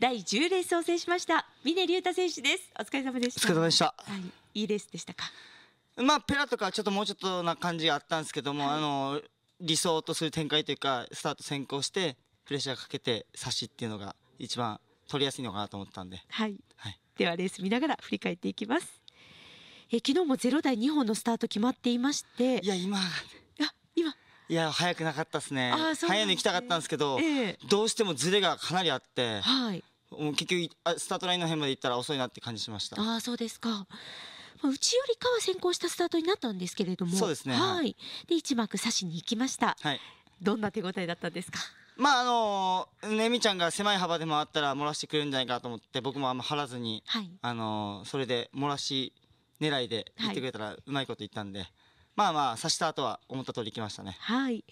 第10レースを制しました峰竜太選手ですお疲れ様でしたお疲れ様でした、はい、いいレースでしたかまあペラとかちょっともうちょっとな感じがあったんですけども、はい、あの理想とする展開というかスタート先行してプレッシャーかけて差しっていうのが一番取りやすいのかなと思ったんではい、はい、ではレース見ながら振り返っていきますえ昨日もゼロ台2本のスタート決まっていましていや今いや早くなかったですねすね早いの行きたかったんですけど、えー、どうしてもズレがかなりあって、はい、もう結局スタートラインの辺まで行ったら遅いなって感じしましたあそうですかうちよりかは先行したスタートになったんですけれどもそうですねはいで1幕差しに行きました、はい、どんな手応えだったんですかまああのねみちゃんが狭い幅で回ったら漏らしてくれるんじゃないかと思って僕もあんま張らずに、はい、あのそれで漏らし狙いで行ってくれたらうまいこと言ったんで、はいまあまあ指した後は思った通りいきましたね。はい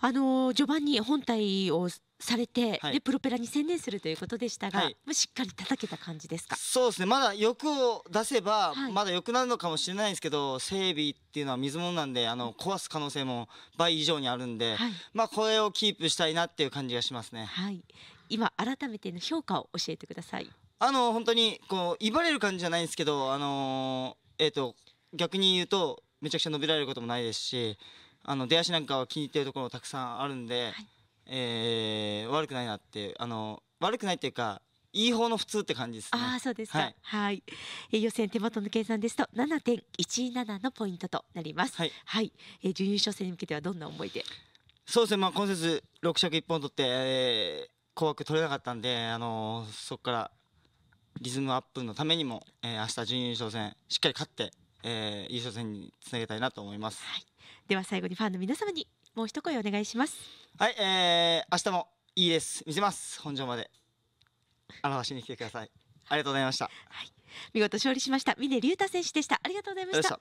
あの序盤に本体をされて、はい、でプロペラに専念するということでしたが、はい、しっかり叩けた感じですかそうですねまだ欲を出せば、はい、まだ良くなるのかもしれないんですけど整備っていうのは水物なんであの壊す可能性も倍以上にあるんで、はい、まあこれをキープしたいなっていう感じがしますね。はい、今改めての評価を教えてください。あの本当にこう威張れる感じじゃないんですけどあのー、えっ、ー、と逆に言うとめちゃくちゃ伸びられることもないですしあの出足なんかは気に入っているところたくさんあるんで、はい、えー、悪くないなってあの悪くないっていうかいい方の普通って感じです、ね、あそうですはい、はい、えー、予選手元の計算ですと7.17のポイントとなります。はい、はい、えー、準優勝戦に向けてはどんな思いで。そうですね。まあ今節6着1本取って、えー、紅白取れなかったんで、あのー、そこからリズムアップのためにも、えー、明日準優勝戦しっかり勝って、えー、優勝戦につなげたいなと思います、はい、では最後にファンの皆様にもう一声お願いしますはい、えー、明日もいいです見せます本庄まで表しに来てくださいありがとうございました、はい、見事勝利しました峰竜太選手でしたありがとうございました